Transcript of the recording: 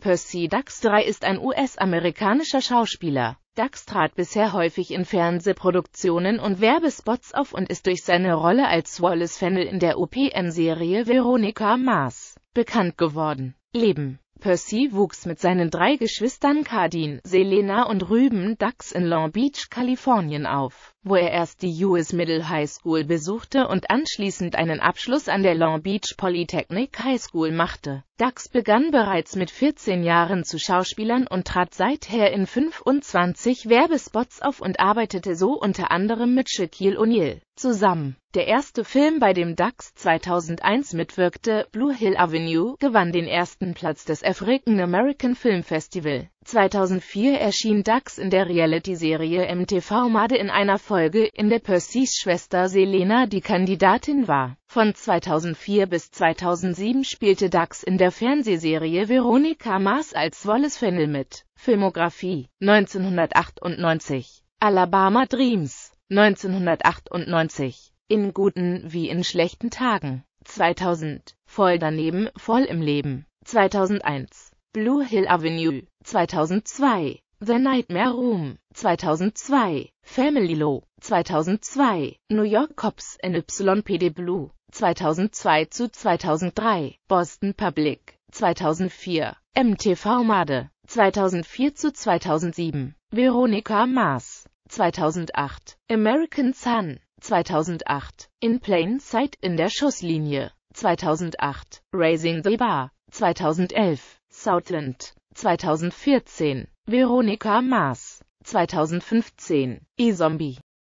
Percy Dax III ist ein US-amerikanischer Schauspieler. Dax trat bisher häufig in Fernsehproduktionen und Werbespots auf und ist durch seine Rolle als Wallace Fennell in der OPM-Serie Veronica Mars bekannt geworden. Leben Percy wuchs mit seinen drei Geschwistern Cardin, Selena und Rüben Dax in Long Beach, Kalifornien auf wo er erst die US Middle High School besuchte und anschließend einen Abschluss an der Long Beach Polytechnic High School machte. Dax begann bereits mit 14 Jahren zu Schauspielern und trat seither in 25 Werbespots auf und arbeitete so unter anderem mit Shaquille O'Neal, zusammen. Der erste Film, bei dem DAX 2001 mitwirkte, Blue Hill Avenue, gewann den ersten Platz des African American Film Festival. 2004 erschien DAX in der Reality-Serie MTV Made in einer Folge, in der Percys Schwester Selena die Kandidatin war. Von 2004 bis 2007 spielte DAX in der Fernsehserie Veronica Mars als Wallace Fennel mit. Filmografie 1998 Alabama Dreams 1998, in guten wie in schlechten Tagen, 2000, voll daneben, voll im Leben, 2001, Blue Hill Avenue, 2002, The Nightmare Room, 2002, Family Law, 2002, New York Cops NYPD Blue, 2002 zu 2003, Boston Public, 2004, MTV Made, 2004 zu 2007, Veronika Maas. 2008, American Sun, 2008, In Plain Sight in der Schusslinie, 2008, Raising the Bar, 2011, Southland, 2014, Veronica Mars, 2015, E-Zombie,